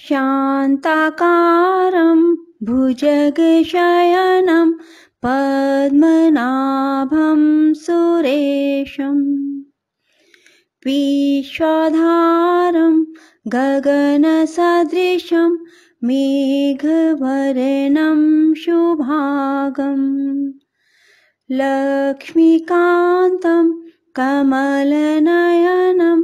शान्ताकारं भुजगशयनं पद्मनाभं सुरेशम् विश्वाधारं गगनसदृशं मेघवर्णं शुभागम् लक्ष्मीकान्तं कमलनयनं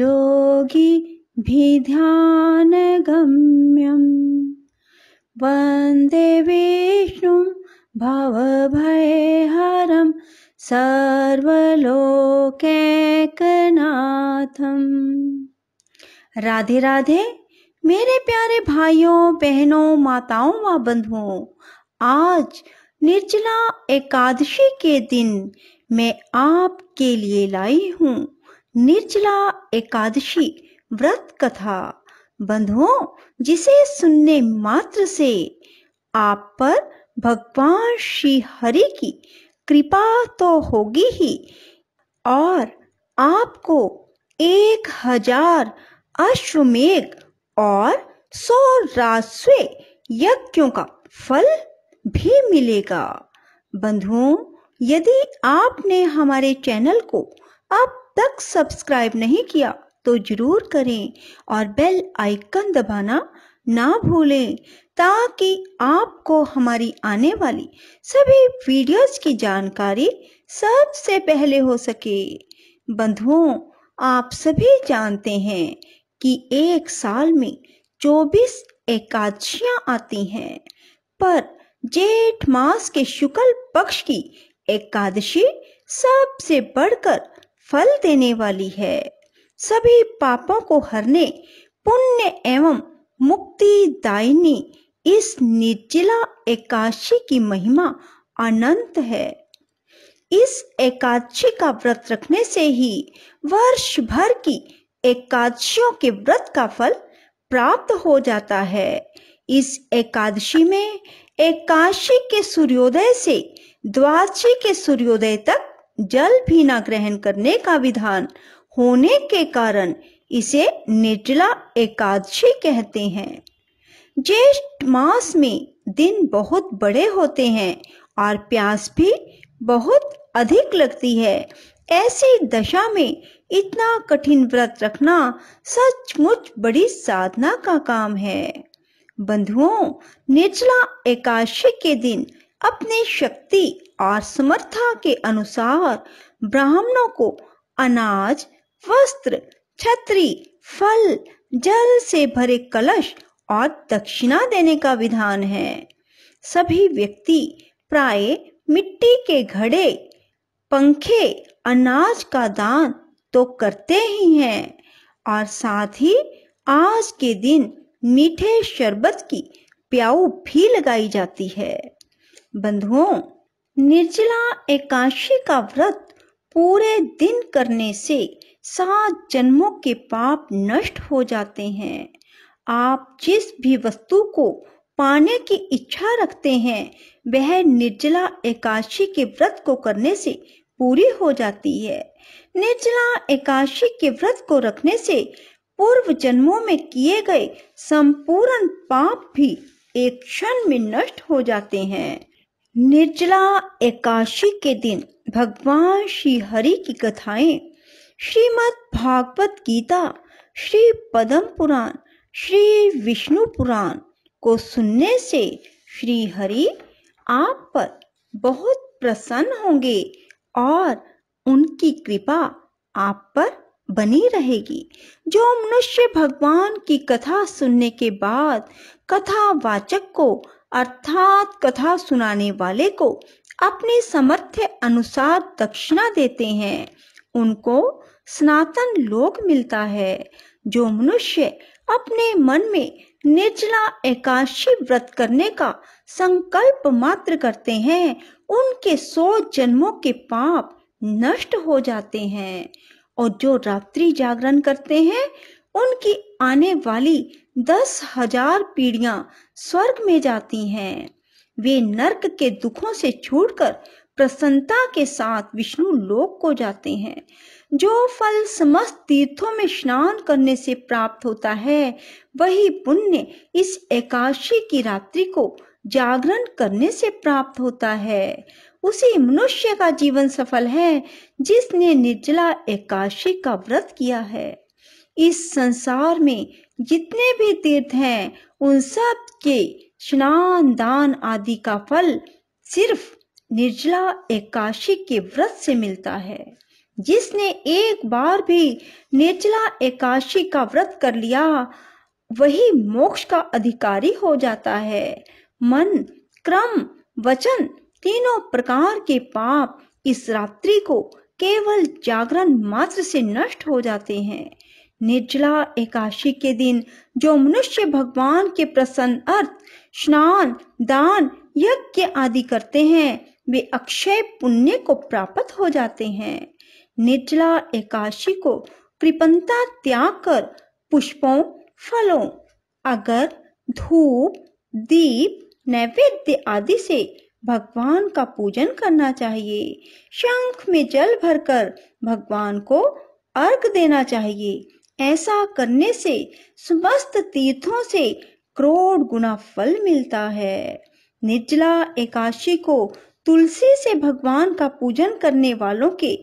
योगी भिध्यानगम्यं वंदे विष्णु भवभयहरं सर्वलोकैकनाथम् राधे राधे मेरे प्यारे भाइयों बहनों माताओं व बंधुओं आज निर्जला एकादशी के दिन मैं आपके लिए लाई हूँ निर्जला एकादशी व्रत कथा बंधुओं जिसे सुनने मात्र से आप पर भगवान श्री हरि की कृपा तो होगी ही और आपको एक हजार अश्वमेघ और सौ राजस्व यज्ञों का फल भी मिलेगा बंधुओं यदि आपने हमारे चैनल को अब तक सब्सक्राइब नहीं किया तो ज़रूर करें और बेल आइकन दबाना ना भूलें ताकि आपको हमारी आने वाली सभी वीडियोस की जानकारी सबसे पहले हो सके बंधुओं आप सभी जानते हैं कि एक साल में 24 एकादशियां आती हैं पर जेठ मास के शुक्ल पक्ष की एकादशी सबसे बढ़कर फल देने वाली है सभी पापों को हरने पुण्य एवं मुक्ति दायिनी इस निचला एकादशी की महिमा अनंत है इस एकादशी का व्रत रखने से ही वर्ष भर की एकादशियों के व्रत का फल प्राप्त हो जाता है इस एकादशी में एकादशी के सूर्योदय से द्वादशी के सूर्योदय तक जल भी न ग्रहण करने का विधान होने के कारण इसे निचला एकादशी कहते हैं ज्येष्ठ मास में दिन बहुत बड़े होते हैं और प्यास भी बहुत अधिक लगती है ऐसी दशा में इतना कठिन व्रत रखना सचमुच बड़ी साधना का काम है बंधुओं निचला एकादशी के दिन अपनी शक्ति और समर्था के अनुसार ब्राह्मणों को अनाज वस्त्र छतरी फल जल से भरे कलश और दक्षिणा देने का विधान है सभी व्यक्ति प्राय मिट्टी के घड़े पंखे अनाज का दान तो करते ही हैं और साथ ही आज के दिन मीठे शरबत की प्याऊ भी लगाई जाती है बंधुओं निर्जला एकाशी का व्रत पूरे दिन करने से सात जन्मों के पाप नष्ट हो जाते हैं आप जिस भी वस्तु को पाने की इच्छा रखते हैं वह निर्जला एकादशी के व्रत को करने से पूरी हो जाती है निर्जला एकादशी के व्रत को रखने से पूर्व जन्मों में किए गए संपूर्ण पाप भी एक क्षण में नष्ट हो जाते हैं निर्जला एकादशी के दिन भगवान श्री हरि की कथाएं श्रीमद् भागवत गीता श्री पदम पुराण श्री विष्णु पुराण को सुनने से श्री हरि आप पर बहुत प्रसन्न होंगे और उनकी कृपा आप पर बनी रहेगी जो मनुष्य भगवान की कथा सुनने के बाद कथा वाचक को अर्थात कथा सुनाने वाले को अपने समर्थ्य अनुसार दक्षिणा देते हैं उनको सनातन लोक मिलता है जो मनुष्य अपने मन में निर्जला एकाशी व्रत करने का संकल्प मात्र करते हैं उनके सौ जन्मों के पाप नष्ट हो जाते हैं और जो रात्रि जागरण करते हैं उनकी आने वाली दस हजार पीढ़िया स्वर्ग में जाती हैं वे नरक के दुखों से छूटकर प्रसन्नता के साथ विष्णु लोक को जाते हैं जो फल समस्त तीर्थों में स्नान करने से प्राप्त होता है वही पुण्य इस एकादशी की रात्रि को जागरण करने से प्राप्त होता है उसी मनुष्य का जीवन सफल है जिसने निर्जला एकादशी का व्रत किया है इस संसार में जितने भी तीर्थ हैं उन सब के स्नान दान आदि का फल सिर्फ निर्जला एकादशी के व्रत से मिलता है जिसने एक बार भी निर्जला एकाशी का व्रत कर लिया वही मोक्ष का अधिकारी हो जाता है मन क्रम वचन तीनों प्रकार के पाप इस रात्रि को केवल जागरण मात्र से नष्ट हो जाते हैं निर्जला एकाशी के दिन जो मनुष्य भगवान के प्रसन्न अर्थ स्नान दान यज्ञ आदि करते हैं वे अक्षय पुण्य को प्राप्त हो जाते हैं निर्जला एकाशी को कृपणता त्याग कर पुष्पों फलों अगर धूप दीप नैवेद्य आदि से भगवान का पूजन करना चाहिए शंख में जल भरकर भगवान को अर्घ देना चाहिए ऐसा करने से समस्त तीर्थों से करोड़ गुना फल मिलता है निर्जला एकाशी को तुलसी से भगवान का पूजन करने वालों के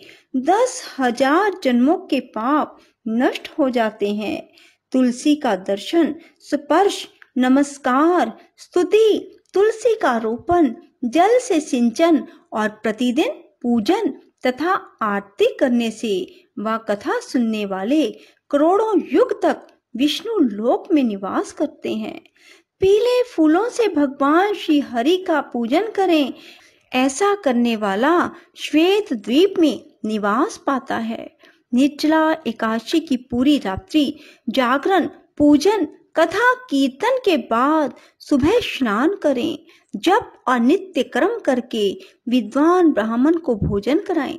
दस हजार जन्मों के पाप नष्ट हो जाते हैं तुलसी का दर्शन स्पर्श नमस्कार स्तुति तुलसी का रोपण जल से सिंचन और प्रतिदिन पूजन तथा आरती करने से व कथा सुनने वाले करोड़ों युग तक विष्णु लोक में निवास करते हैं पीले फूलों से भगवान श्री हरि का पूजन करें ऐसा करने वाला श्वेत द्वीप में निवास पाता है निर्जला एकाशी की पूरी रात्रि जागरण पूजन कथा कीर्तन के बाद सुबह स्नान करें जप और नित्य कर्म करके विद्वान ब्राह्मण को भोजन कराएं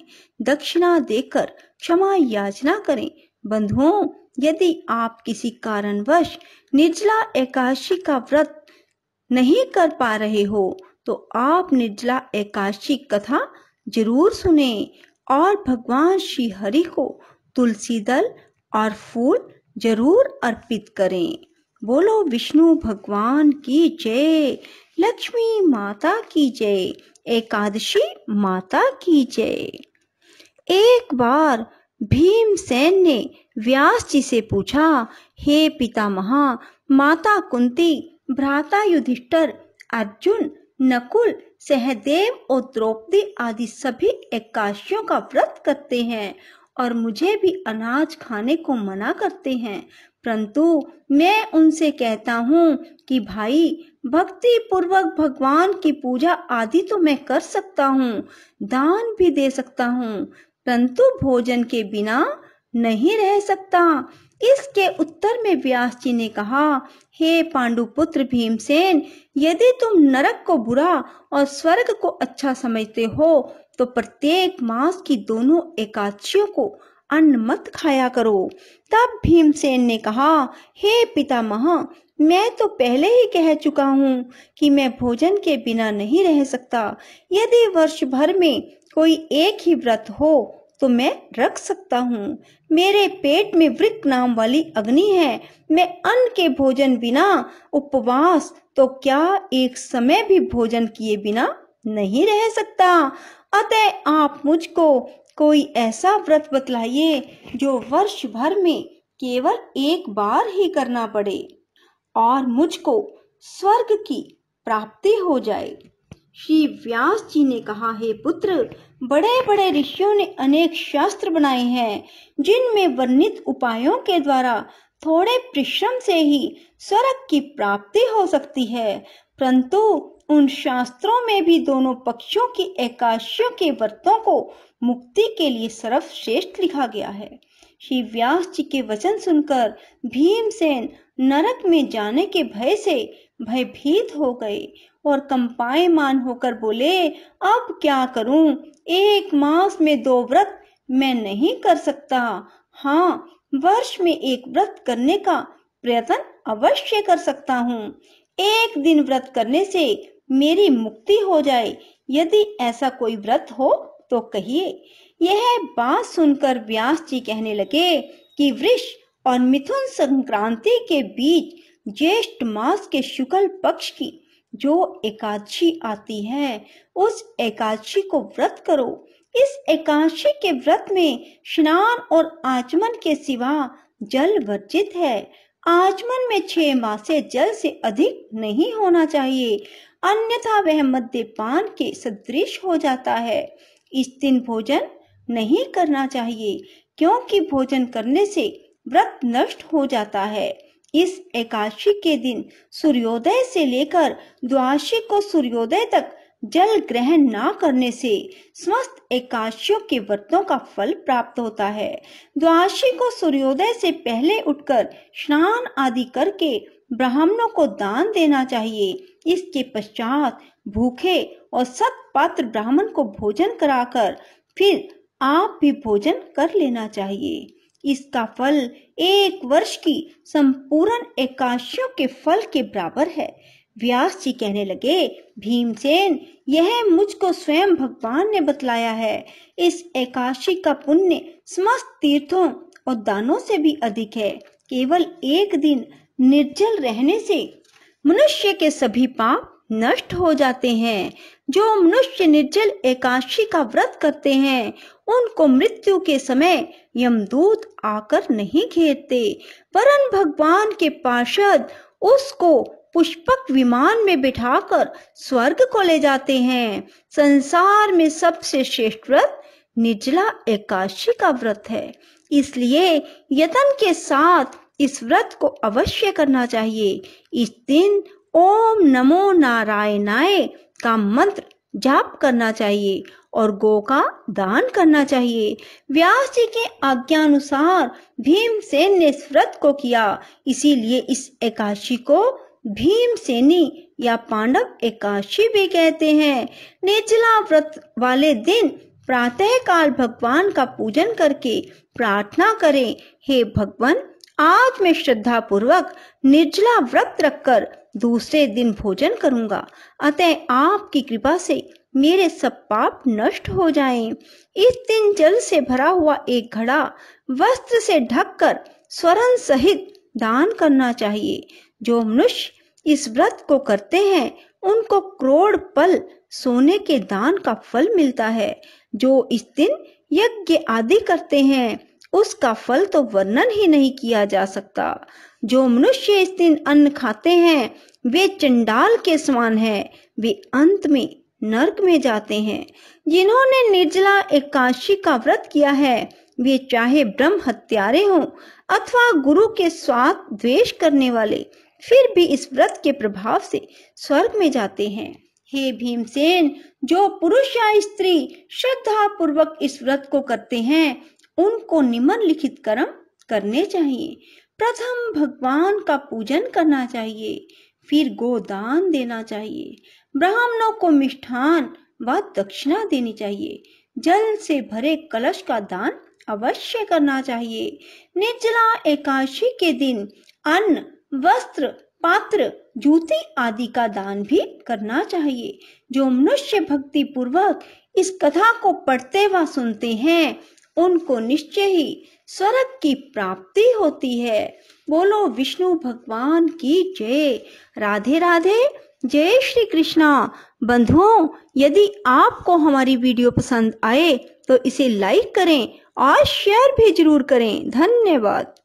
दक्षिणा देकर क्षमा याचना करें बंधुओं यदि आप किसी कारणवश निर्जला एकादशी का व्रत नहीं कर पा रहे हो तो आप निर्जला एकादशी कथा जरूर सुने और भगवान श्री हरि को तुलसी दल और फूल जरूर अर्पित करें बोलो विष्णु भगवान की जय लक्ष्मी माता की जय एकादशी माता की जय एक बार भीमसेन ने व्यास जी से पूछा हे पितामह माता कुंती भ्राता युधिष्ठर अर्जुन नकुल सहदेव और द्रौपदी आदि सभी एकाशियों का व्रत करते हैं और मुझे भी अनाज खाने को मना करते हैं परंतु मैं उनसे कहता हूँ कि भाई भक्ति पूर्वक भगवान की पूजा आदि तो मैं कर सकता हूँ दान भी दे सकता हूँ परंतु भोजन के बिना नहीं रह सकता इसके उत्तर में व्यास जी ने कहा हे पांडुपुत्र भीमसेन यदि तुम नरक को बुरा और स्वर्ग को अच्छा समझते हो तो प्रत्येक मास की दोनों एकादशियों को अन्न मत खाया करो तब भीमसेन ने कहा हे पिता महा मैं तो पहले ही कह चुका हूँ कि मैं भोजन के बिना नहीं रह सकता यदि वर्ष भर में कोई एक ही व्रत हो तो मैं रख सकता हूँ मेरे पेट में वृक नाम वाली अग्नि है मैं अन्न के भोजन बिना उपवास तो क्या एक समय भी भोजन किए बिना नहीं रह सकता अतः आप मुझको कोई ऐसा व्रत बतलाइए जो वर्ष भर में केवल एक बार ही करना पड़े और मुझको स्वर्ग की प्राप्ति हो जाए श्री व्यास जी ने कहा हे पुत्र बड़े बड़े ऋषियों ने अनेक शास्त्र बनाए हैं जिनमें वर्णित उपायों के द्वारा थोड़े परिश्रम से ही स्वर्ग की प्राप्ति हो सकती है परंतु उन शास्त्रों में भी दोनों पक्षों की एकाशियों के व्रतों को मुक्ति के लिए सर्वश्रेष्ठ लिखा गया है श्री व्यास जी के वचन सुनकर भीमसेन नरक में जाने के भय से भयभीत हो गए और कंपायमान होकर बोले अब क्या करूं? एक मास में दो व्रत मैं नहीं कर सकता हाँ वर्ष में एक व्रत करने का प्रयत्न अवश्य कर सकता हूँ एक दिन व्रत करने से मेरी मुक्ति हो जाए यदि ऐसा कोई व्रत हो तो कहिए यह बात सुनकर व्यास जी कहने लगे कि वृक्ष और मिथुन संक्रांति के बीच ज्येष्ठ मास के शुक्ल पक्ष की जो एकादशी आती है उस एकादशी को व्रत करो इस एकादशी के व्रत में स्नान और आचमन के सिवा जल वर्जित है आचमन में छह मासे जल से अधिक नहीं होना चाहिए अन्यथा वह मद्यपान के सदृश हो जाता है इस दिन भोजन नहीं करना चाहिए क्योंकि भोजन करने से व्रत नष्ट हो जाता है इस एकादशी के दिन सूर्योदय से लेकर द्वाशी को सूर्योदय तक जल ग्रहण ना करने से स्वस्थ एकाशियों के व्रतों का फल प्राप्त होता है द्वाशी को सूर्योदय से पहले उठकर स्नान आदि करके ब्राह्मणों को दान देना चाहिए इसके पश्चात भूखे और सत पात्र ब्राह्मण को भोजन कराकर फिर आप भी भोजन कर लेना चाहिए इसका फल एक वर्ष की संपूर्ण एकाशियों के फल के बराबर है व्यास जी कहने लगे भीमसेन यह मुझको स्वयं भगवान ने बतलाया है इस एकाशी का पुण्य समस्त तीर्थों और दानों से भी अधिक है केवल एक दिन निर्जल रहने से मनुष्य के सभी पाप नष्ट हो जाते हैं जो मनुष्य निर्जल एकादशी का व्रत करते हैं उनको मृत्यु के समय यमदूत आकर नहीं घेरते वरन भगवान के पार्षद उसको पुष्पक विमान में बिठाकर स्वर्ग को ले जाते हैं संसार में सबसे श्रेष्ठ व्रत निर्जला एकादशी का व्रत है इसलिए यतन के साथ इस व्रत को अवश्य करना चाहिए इस दिन ओम नमो नारायणाय का मंत्र जाप करना चाहिए और गो का दान करना चाहिए व्यास जी के आज्ञा अनुसार भीमसेन ने इस व्रत को किया इसीलिए इस एकादशी को भीमसेनी या पांडव एकाशी भी कहते हैं निचला व्रत वाले दिन प्रातः काल भगवान का पूजन करके प्रार्थना करें हे भगवान आज मैं श्रद्धा पूर्वक निर्जला व्रत रखकर दूसरे दिन भोजन करूंगा अतः आपकी कृपा से मेरे सब पाप नष्ट हो जाएं। इस दिन जल से भरा हुआ एक घड़ा वस्त्र से ढककर स्वर्ण सहित दान करना चाहिए जो मनुष्य इस व्रत को करते हैं उनको करोड़ पल सोने के दान का फल मिलता है जो इस दिन यज्ञ आदि करते हैं उसका फल तो वर्णन ही नहीं किया जा सकता जो मनुष्य इस दिन अन्न खाते हैं वे चंडाल के समान है वे अंत में नरक में जाते हैं जिन्होंने निर्जला एकाशी का व्रत किया है वे चाहे ब्रह्म हत्यारे हों अथवा गुरु के स्वाद द्वेष करने वाले फिर भी इस व्रत के प्रभाव से स्वर्ग में जाते हैं हे भीमसेन जो पुरुष या स्त्री श्रद्धा पूर्वक इस व्रत को करते हैं उनको निम्नलिखित कर्म करने चाहिए प्रथम भगवान का पूजन करना चाहिए फिर गोदान देना चाहिए ब्राह्मणों को मिष्ठान व दक्षिणा देनी चाहिए जल से भरे कलश का दान अवश्य करना चाहिए निर्जला एकादशी के दिन अन्न वस्त्र पात्र जूते आदि का दान भी करना चाहिए जो मनुष्य भक्ति पूर्वक इस कथा को पढ़ते व सुनते हैं उनको निश्चय ही स्वर्ग की प्राप्ति होती है बोलो विष्णु भगवान की जय राधे राधे जय श्री कृष्णा बंधुओं यदि आपको हमारी वीडियो पसंद आए तो इसे लाइक करें और शेयर भी जरूर करें धन्यवाद